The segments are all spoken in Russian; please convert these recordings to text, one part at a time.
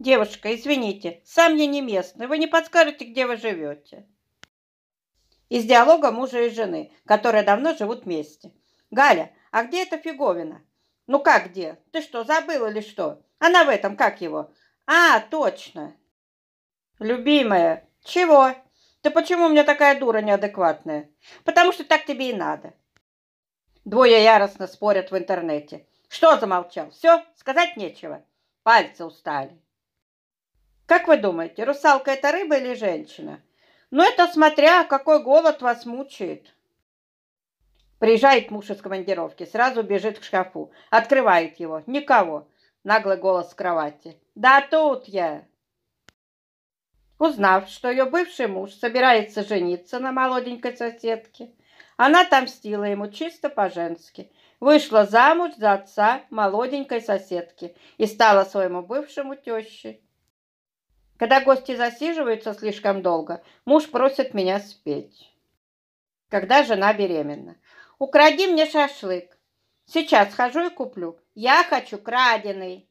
«Девушка, извините, сам я не местный, вы не подскажете, где вы живете?» Из диалога мужа и жены, которые давно живут вместе. «Галя, а где эта фиговина?» «Ну как где? Ты что, забыла или что? Она в этом, как его?» «А, точно!» «Любимая, чего? Ты почему у меня такая дура неадекватная?» «Потому что так тебе и надо». Двое яростно спорят в интернете. «Что замолчал? Все? Сказать нечего?» Пальцы устали. Как вы думаете, русалка это рыба или женщина? Ну, это смотря, какой голод вас мучает. Приезжает муж из командировки, сразу бежит к шкафу. Открывает его. Никого. Наглый голос с кровати. Да тут я. Узнав, что ее бывший муж собирается жениться на молоденькой соседке, она отомстила ему чисто по-женски. Вышла замуж за отца молоденькой соседки и стала своему бывшему тещей. Когда гости засиживаются слишком долго, муж просит меня спеть. Когда жена беременна. «Укради мне шашлык. Сейчас схожу и куплю. Я хочу краденый».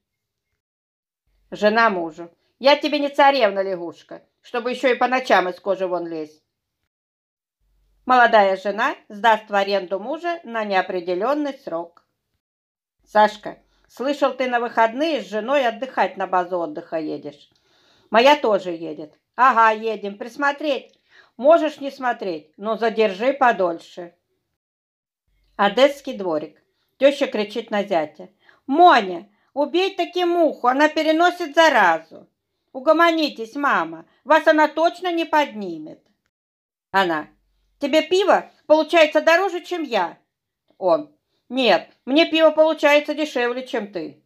Жена мужу. «Я тебе не царевна-лягушка, чтобы еще и по ночам из кожи вон лезть». Молодая жена сдаст в аренду мужа на неопределенный срок. Сашка, слышал, ты на выходные с женой отдыхать на базу отдыха едешь. Моя тоже едет. Ага, едем. Присмотреть. Можешь не смотреть, но задержи подольше. Одесский дворик. Теща кричит на зятя. «Моня, убей таки муху, она переносит заразу!» «Угомонитесь, мама, вас она точно не поднимет!» Она. «Тебе пиво получается дороже, чем я?» Он. «Нет, мне пиво получается дешевле, чем ты!»